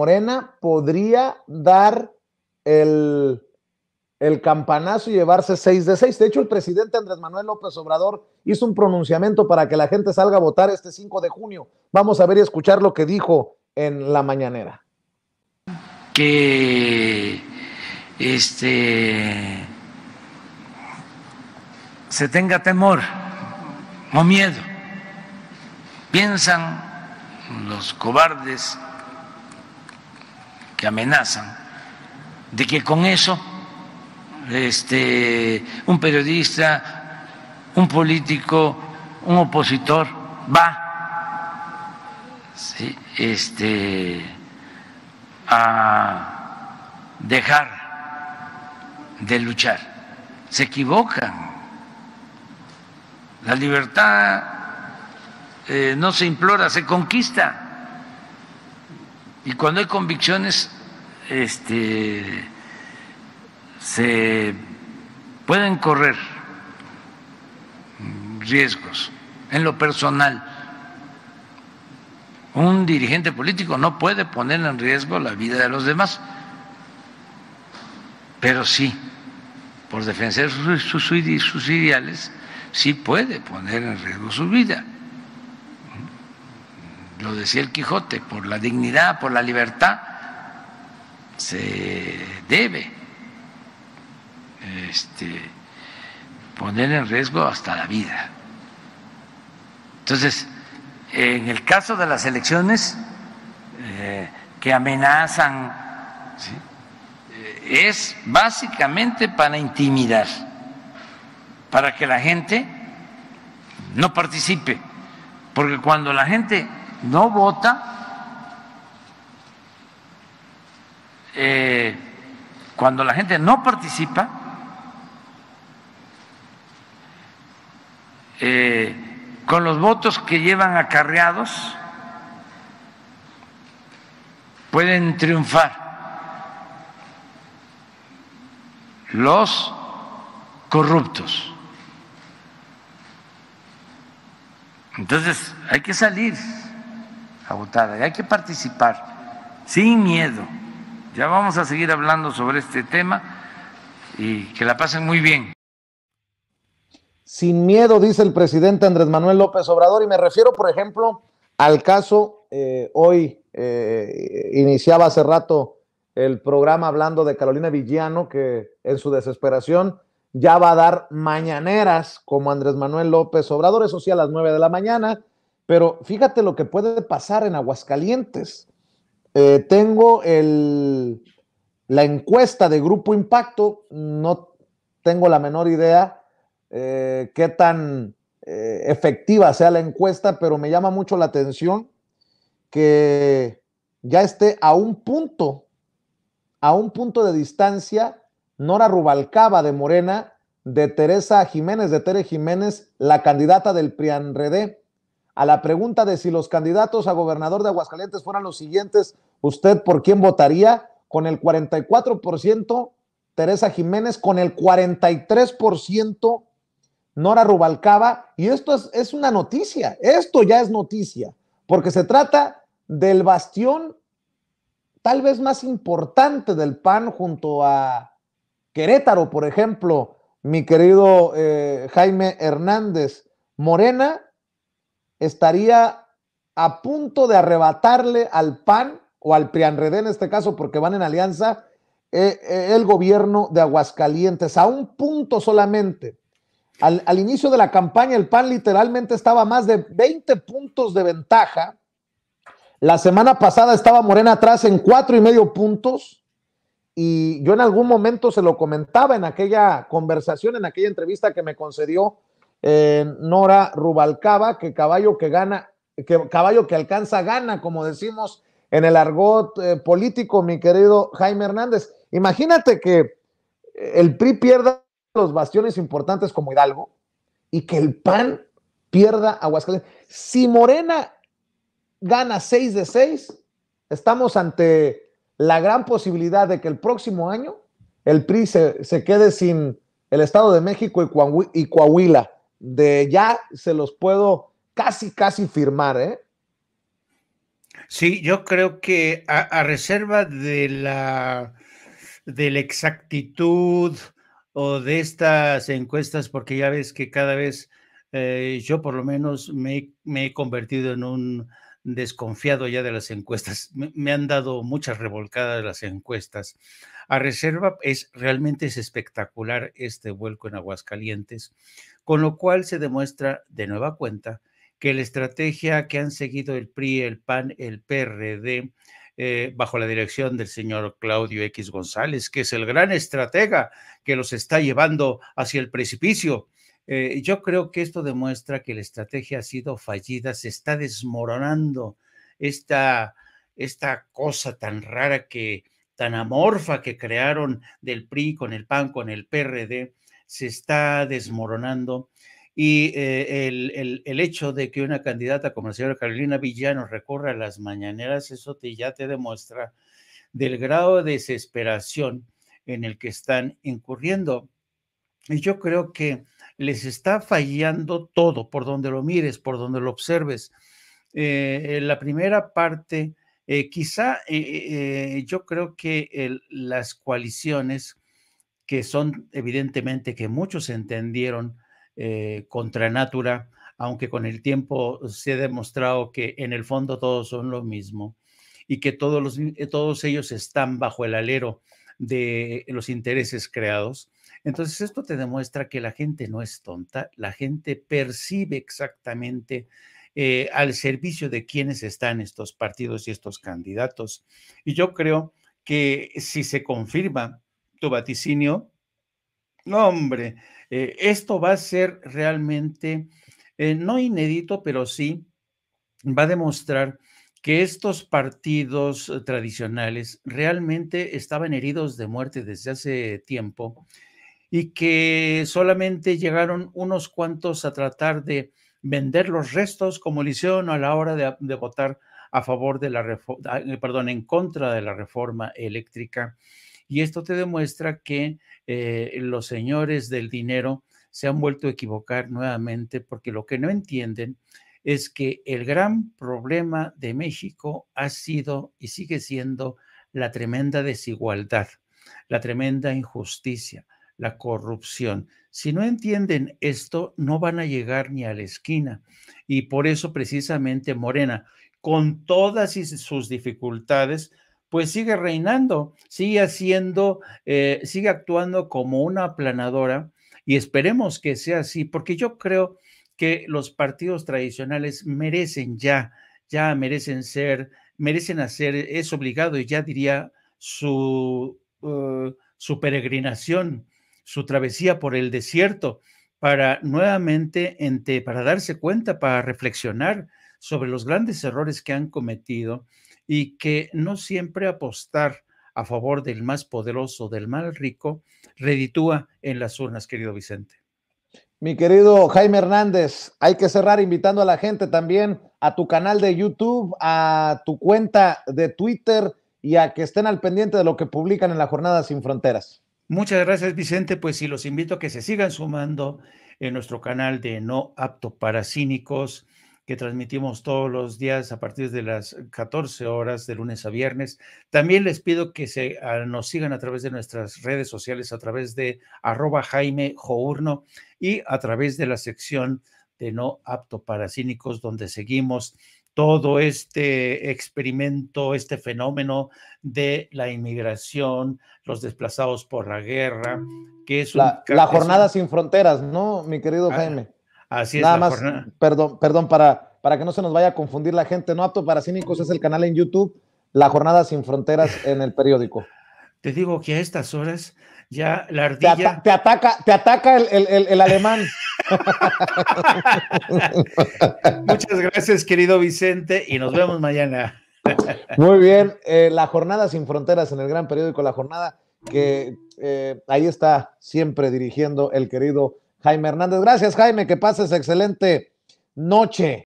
Morena podría dar el, el campanazo y llevarse 6 de 6. De hecho, el presidente Andrés Manuel López Obrador hizo un pronunciamiento para que la gente salga a votar este 5 de junio. Vamos a ver y escuchar lo que dijo en la mañanera. Que este se tenga temor o miedo. Piensan los cobardes que amenazan, de que con eso este, un periodista, un político, un opositor va este, a dejar de luchar. Se equivocan. La libertad eh, no se implora, se conquista. Y cuando hay convicciones, este, se pueden correr riesgos. En lo personal, un dirigente político no puede poner en riesgo la vida de los demás, pero sí, por defender sus ideales, sí puede poner en riesgo su vida lo decía el Quijote, por la dignidad, por la libertad, se debe este, poner en riesgo hasta la vida. Entonces, en el caso de las elecciones eh, que amenazan, eh, es básicamente para intimidar, para que la gente no participe, porque cuando la gente no vota eh, cuando la gente no participa, eh, con los votos que llevan acarreados, pueden triunfar los corruptos. Entonces, hay que salir y hay que participar sin miedo. Ya vamos a seguir hablando sobre este tema y que la pasen muy bien. Sin miedo, dice el presidente Andrés Manuel López Obrador, y me refiero, por ejemplo, al caso, eh, hoy eh, iniciaba hace rato el programa hablando de Carolina Villano, que en su desesperación ya va a dar mañaneras como Andrés Manuel López Obrador, eso sí, a las nueve de la mañana, pero fíjate lo que puede pasar en Aguascalientes. Eh, tengo la encuesta de Grupo Impacto, no tengo la menor idea eh, qué tan eh, efectiva sea la encuesta, pero me llama mucho la atención que ya esté a un punto, a un punto de distancia, Nora Rubalcaba de Morena, de Teresa Jiménez, de Tere Jiménez, la candidata del PRIANREDÉ a la pregunta de si los candidatos a gobernador de Aguascalientes fueran los siguientes, ¿usted por quién votaría? Con el 44%, Teresa Jiménez, con el 43%, Nora Rubalcaba. Y esto es, una noticia, esto ya es noticia, porque se trata del bastión tal vez más importante del PAN junto a Querétaro, por ejemplo, mi querido eh, Jaime Hernández. Morena estaría a punto de arrebatarle al PAN o al PRIANREDÉ en este caso, porque van en alianza, eh, eh, el gobierno de Aguascalientes, a un punto solamente. Al, al, inicio de la campaña, el PAN literalmente estaba a más de 20 puntos de ventaja. La semana pasada estaba Morena atrás en cuatro y medio puntos. Y yo en algún momento se lo comentaba en aquella conversación, en aquella entrevista que me concedió eh, Nora Rubalcaba, que caballo que gana, que caballo que alcanza gana, como decimos en el argot eh, político, mi querido Jaime Hernández. Imagínate que eh, el PRI pierda los bastiones importantes como Hidalgo y que el PAN pierda Aguascalientes. Si Morena gana 6 de 6, estamos ante la gran posibilidad de que el próximo año el PRI se, se quede sin el Estado de México y, Coahuila de ya se los puedo casi, casi firmar, ¿eh? Sí, yo creo que a, reserva de la, de la exactitud o de estas encuestas, porque ya ves que cada vez eh, yo por lo menos me he convertido en un desconfiado ya de las encuestas. Me han dado muchas revolcadas las encuestas. A reserva es realmente es espectacular este vuelco en Aguascalientes, con lo cual se demuestra de nueva cuenta que la estrategia que han seguido el PRI, el PAN, el PRD, eh, bajo la dirección del señor Claudio X González, que es el gran estratega que los está llevando hacia el precipicio, eh, yo creo que esto demuestra que la estrategia ha sido fallida, se está desmoronando esta, esta cosa tan rara que, tan amorfa que crearon del PRI con el PAN, con el PRD, se está desmoronando. Y eh, el, el, hecho de que una candidata como la señora Carolina Villano recorra las mañaneras, eso te, ya te demuestra del grado de desesperación en el que están incurriendo. Y yo creo que les está fallando todo, por donde lo mires, por donde lo observes. Eh, la primera parte, eh, quizá eh, yo creo que las coaliciones, que son evidentemente que muchos entendieron contra Natura, aunque con el tiempo se ha demostrado que en el fondo todos son lo mismo y que todos, todos ellos están bajo el alero de los intereses creados entonces, esto te demuestra que la gente no es tonta, la gente percibe exactamente eh, al servicio de quienes están estos partidos y estos candidatos. Y yo creo que si se confirma tu vaticinio, no, hombre, eh, esto va a ser realmente, eh, no inédito, pero sí va a demostrar que estos partidos tradicionales realmente estaban heridos de muerte desde hace tiempo y que solamente llegaron unos cuantos a tratar de vender los restos como le hicieron a la hora de, votar a favor de la ah, eh, perdón, en contra de la reforma eléctrica. Y esto te demuestra que eh, los señores del dinero se han vuelto a equivocar nuevamente porque lo que no entienden es que el gran problema de México ha sido y sigue siendo la tremenda desigualdad, la tremenda injusticia, la corrupción. Si no entienden esto, no van a llegar ni a la esquina. Y por eso precisamente Morena, con todas sus dificultades, pues sigue reinando, sigue haciendo, eh, sigue actuando como una aplanadora y esperemos que sea así, porque yo creo que los partidos tradicionales merecen ya, ya merecen ser, merecen hacer, es obligado, y ya diría su, eh, su peregrinación su travesía por el desierto para nuevamente, para darse cuenta, para reflexionar sobre los grandes errores que han cometido y que no siempre apostar a favor del más poderoso, del más rico, reditúa en las urnas, querido Vicente. Mi querido Jaime Hernández, hay que cerrar invitando a la gente también a tu canal de YouTube, a tu cuenta de Twitter y a que estén al pendiente de lo que publican en la Jornada Sin Fronteras. Muchas gracias, Vicente. Pues sí, los invito a que se sigan sumando en nuestro canal de No Apto para Cínicos, que transmitimos todos los días a partir de las 14 horas de lunes a viernes. También les pido que se, ah, nos sigan a través de nuestras redes sociales, a través de arroba Jaime Journo y a través de la sección de No Apto para Cínicos, donde seguimos todo este experimento, este fenómeno de la inmigración, los desplazados por la guerra, que es... La, jornada sin fronteras, ¿no, mi querido ah, Jaime? Así es. Nada más, perdón, perdón, para, para que no se nos vaya a confundir la gente, no apto para cínicos es el canal en YouTube, La Jornada sin Fronteras en el periódico. Te digo que a estas horas ya la ardilla... Te, ataca, te ataca el alemán. Muchas gracias, querido Vicente, y nos vemos mañana. Muy bien, eh, la jornada sin fronteras en el gran periódico La Jornada, que eh, ahí está siempre dirigiendo el querido Jaime Hernández. Gracias, Jaime, que pases excelente noche.